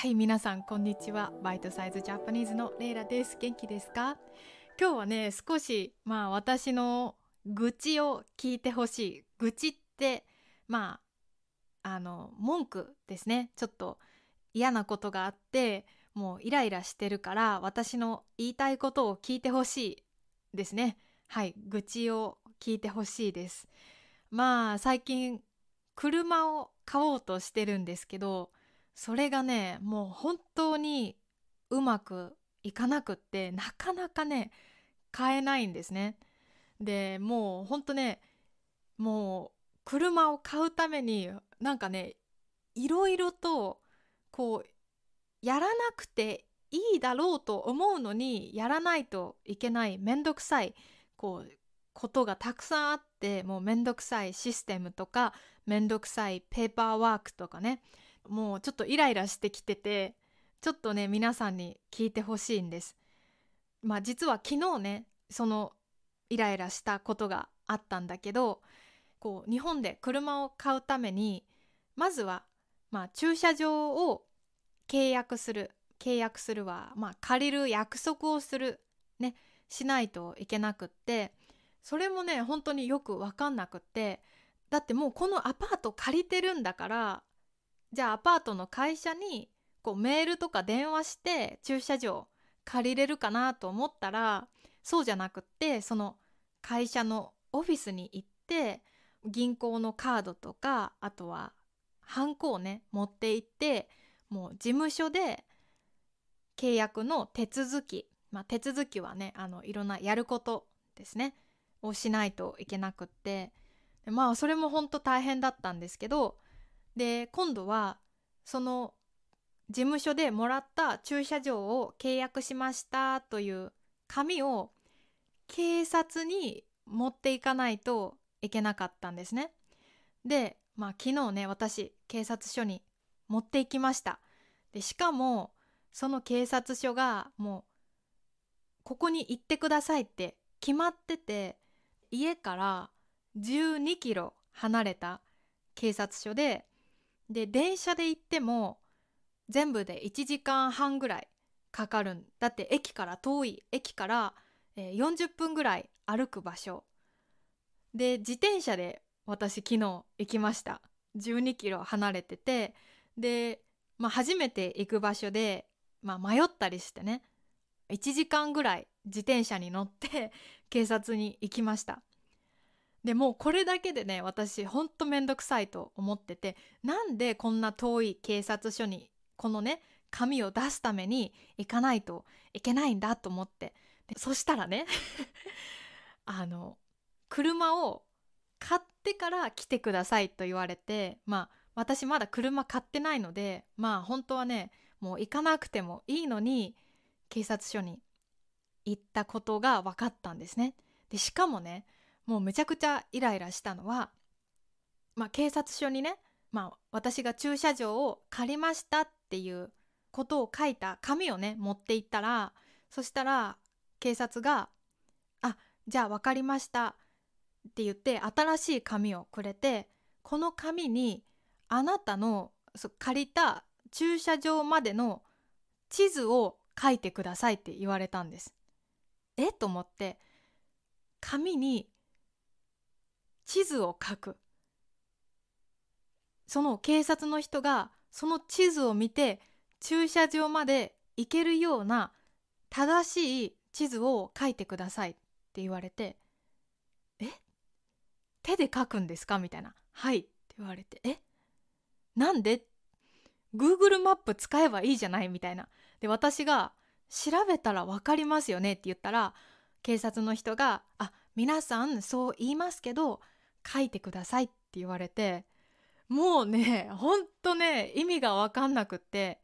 はい皆さんこんにちはバイトサイズジャパニーズのレイラです元気ですか今日はね少しまあ私の愚痴を聞いてほしい愚痴ってまああの文句ですねちょっと嫌なことがあってもうイライラしてるから私の言いたいことを聞いてほしいですねはい愚痴を聞いてほしいですまあ最近車を買おうとしてるんですけどそれがねもう本当にうまくいかなくってなかなかね買えないんですね。でもうほんとねもう車を買うためになんかねいろいろとこうやらなくていいだろうと思うのにやらないといけないめんどくさいこうことがたくさんあってもうめんどくさいシステムとかめんどくさいペーパーワークとかねもうちょっとイライラしてきててちょっとね皆さんに聞いてほしいんです。まあ実は昨日ねそのイライラしたことがあったんだけどこう日本で車を買うためにまずは、まあ、駐車場を契約する契約するは、まあ、借りる約束をする、ね、しないといけなくってそれもね本当によく分かんなくってだってもうこのアパート借りてるんだからじゃあアパートの会社にこうメールとか電話して駐車場借りれるかなと思ったらそうじゃなくってその会社のオフィスに行って銀行のカードとかあとはハンコをね持って行ってもう事務所で契約の手続き、まあ、手続きはねあのいろんなやることですねをしないといけなくってまあそれも本当大変だったんですけどで今度はその事務所でもらった駐車場を契約しましたという紙を警察に持っていかないといけなかったんですね。で、まあ、昨日ね私警察署に持っていきました。でしかもその警察署がもうここに行ってくださいって決まってて家から12キロ離れた警察署でで電車で行っても全部で1時間半ぐらいかかるんだって駅から遠い駅から、え40分ぐらい歩く場所で自転車で私昨日行きました12キロ離れててで、まあ、初めて行く場所で、まあ、迷ったりしてね1時間ぐらい自転車に乗って警察に行きましたでもこれだけでね私ほんとめんどくさいと思っててなんでこんな遠い警察署にこのね紙を出すために行かないといけないんだと思ってそしたらね あの車を買ってから来てくださいと言われてまあ私まだ車買ってないのでまあ本当はねもう行かなくてもいいのに警察署に行ったことが分かったんですね。でしかもねもうめちゃくちゃイライラしたのは、まあ、警察署にね、まあ、私が駐車場を借りましたっていうことを書いた紙をね持っていったらそしたら警察が「あじゃあ分かりました」って言って新しい紙をくれてこの紙にあなたの借りた駐車場までの地図を書いてくださいって言われたんです。えと思って紙に地図を書くその警察の人がその地図を見て駐車場まで行けるような正しい地図を書いてくださいって言われて「え手で書くんですか?」みたいな「はい」って言われて「えなんで ?Google マップ使えばいいじゃない?」みたいな。で私が「調べたら分かりますよね」って言ったら警察の人が「あ皆さんそう言いますけど書いてくださいって言われてもうねほんとね意味が分かんなくって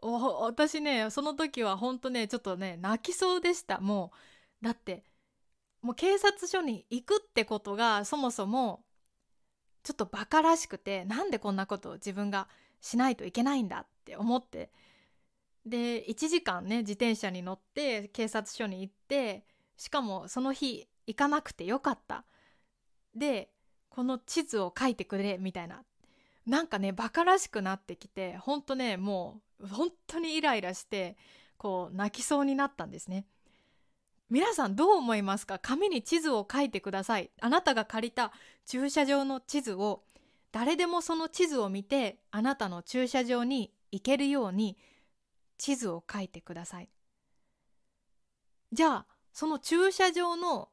私ねその時はほんとねちょっとね泣きそうでしたもうだってもう警察署に行くってことがそもそもちょっとバカらしくてなんでこんなことを自分がしないといけないんだって思ってで1時間ね自転車に乗って警察署に行ってしかもその日行かなくてよかったでこの地図を書いてくれみたいななんかねバカらしくなってきてほんとねもう本当にイライラしてこう泣きそうになったんですね。皆さんどう思いますか紙に地図を書いてください。あなたが借りた駐車場の地図を誰でもその地図を見てあなたの駐車場に行けるように地図を書いてください。じゃあその駐車場の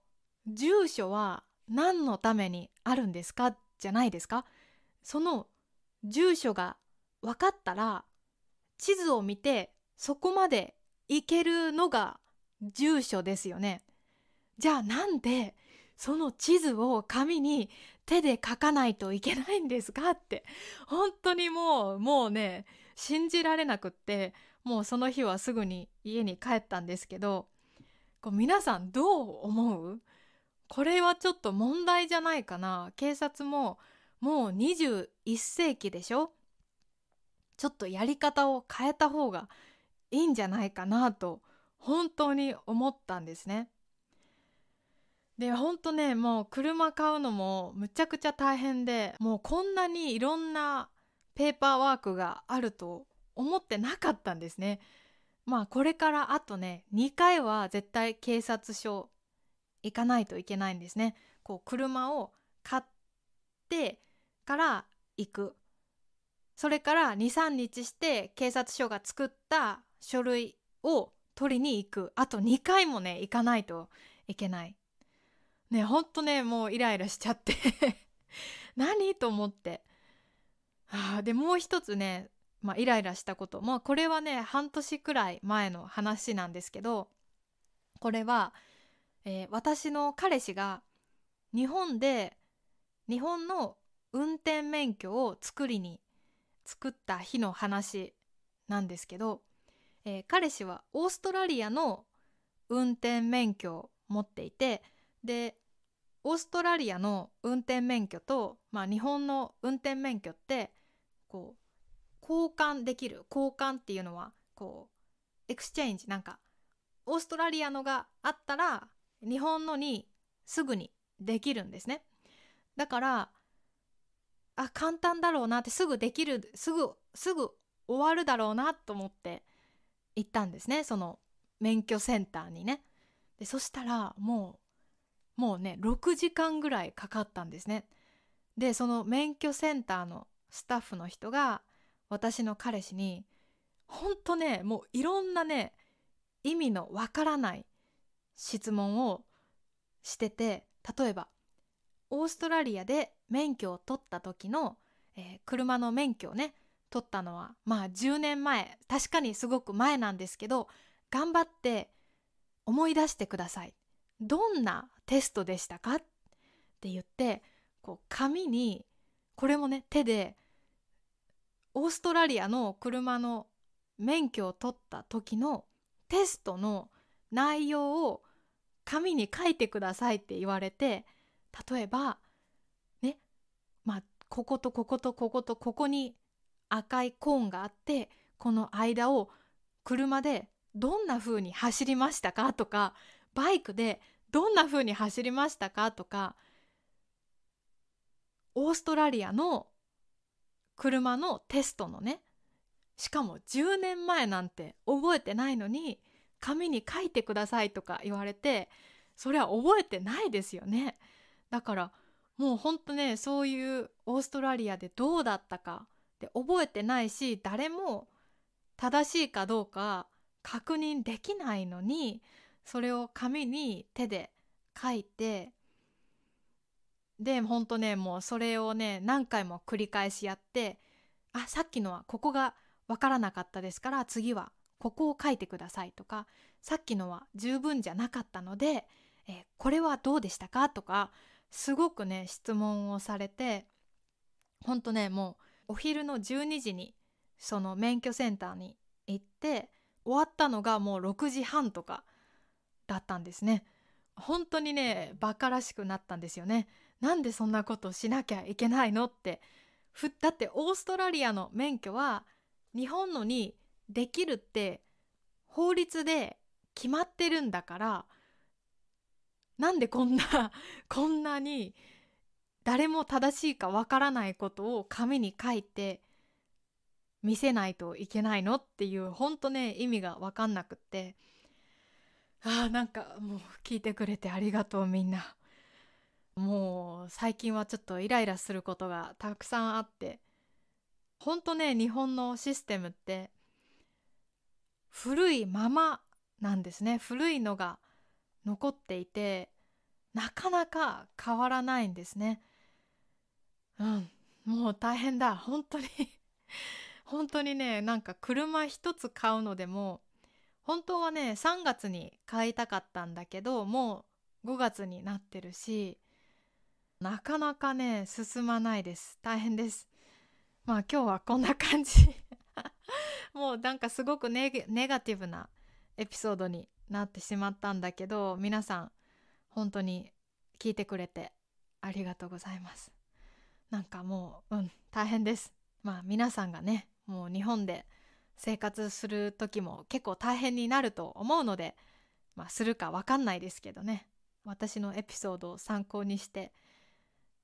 住所は何のためにあるんですかじゃないですかその住所が分かったら地図を見てそこまで行けるのが住所ですよね。じゃあなんでその地図を紙に手で書かないといけないんですかって本当にもうもうね信じられなくってもうその日はすぐに家に帰ったんですけどこう皆さんどう思うこれはちょっと問題じゃないかな警察ももう21世紀でしょちょっとやり方を変えた方がいいんじゃないかなと本当に思ったんですね。で本当ねもう車買うのもむちゃくちゃ大変でもうこんなにいろんなペーパーワークがあると思ってなかったんですね。まあこれからあとね2回は絶対警察署行かないといけないんですね。こう車を買ってから行くそれから23日して警察署が作った書類を取りに行くあと2回もね行かないといけないねほんとねもうイライラしちゃって 何と思ってあでもう一つね、まあ、イライラしたこともこれはね半年くらい前の話なんですけどこれはえー、私の彼氏が日本で日本の運転免許を作りに作った日の話なんですけど、えー、彼氏はオーストラリアの運転免許を持っていてでオーストラリアの運転免許と、まあ、日本の運転免許ってこう交換できる交換っていうのはこうエクスチェンジなんかオーストラリアのがあったら日本のにすぐにできるんですね。だからあ簡単だろうなってすぐできるすぐすぐ終わるだろうなと思って行ったんですねその免許センターにね。でそしたらもうもうね6時間ぐらいかかったんですね。でその免許センターのスタッフの人が私の彼氏にほんとねもういろんなね意味のわからない質問をしてて例えばオーストラリアで免許を取った時の、えー、車の免許をね取ったのはまあ10年前確かにすごく前なんですけど頑張って思い出してくださいどんなテストでしたかって言ってこう紙にこれもね手でオーストラリアの車の免許を取った時のテストの内容を紙に書いてくださいって言われて例えばねまあこことこことこことここに赤いコーンがあってこの間を車でどんな風に走りましたかとかバイクでどんな風に走りましたかとかオーストラリアの車のテストのねしかも10年前なんて覚えてないのに紙に書いてくださいとか言われてそれは覚えてないですよねだからもうほんとねそういうオーストラリアでどうだったかで覚えてないし誰も正しいかどうか確認できないのにそれを紙に手で書いてでほんとねもうそれをね何回も繰り返しやってあさっきのはここが分からなかったですから次はここを書いてくださいとかさっきのは十分じゃなかったので、えー、これはどうでしたかとかすごくね質問をされてほんとねもうお昼の12時にその免許センターに行って終わったのがもう6時半とかだったんですね。本当にねバカらしくなったんですよね。なんでそんなことしなきゃいけないのってだってオーストラリアの免許は日本のにできるって法律で決まってるんだからなんでこんな こんなに誰も正しいかわからないことを紙に書いて見せないといけないのっていうほんとね意味が分かんなくってあーなんかもう聞いてくれてありがとうみんなもう最近はちょっとイライラすることがたくさんあってほんとね日本のシステムって古いままなんですね古いのが残っていてなかなか変わらないんですね。うんもう大変だ本当に 本当にねなんか車一つ買うのでも本当はね3月に買いたかったんだけどもう5月になってるしなかなかね進まないです大変ですまあ今日はこんな感じもうなんかすごくネガティブなエピソードになってしまったんだけど皆さん本当に聞いてくれてありがとうございますなんかもううん大変ですまあ皆さんがねもう日本で生活する時も結構大変になると思うのでまあするか分かんないですけどね私のエピソードを参考にして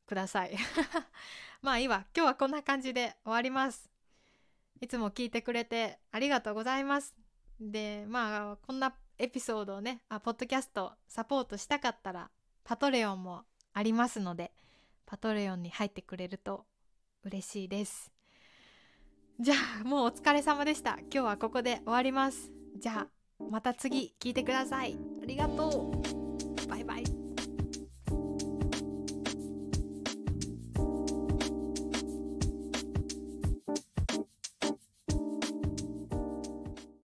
ください まあいいわ今日はこんな感じで終わりますいつも聞いてくれてありがとうございます。で、まあ、こんなエピソードをね、あ、ポッドキャストサポートしたかったら、パトレオンもありますので、パトレオンに入ってくれると嬉しいです。じゃあ、もうお疲れ様でした。今日はここで終わります。じゃあ、また次聞いてください。ありがとう。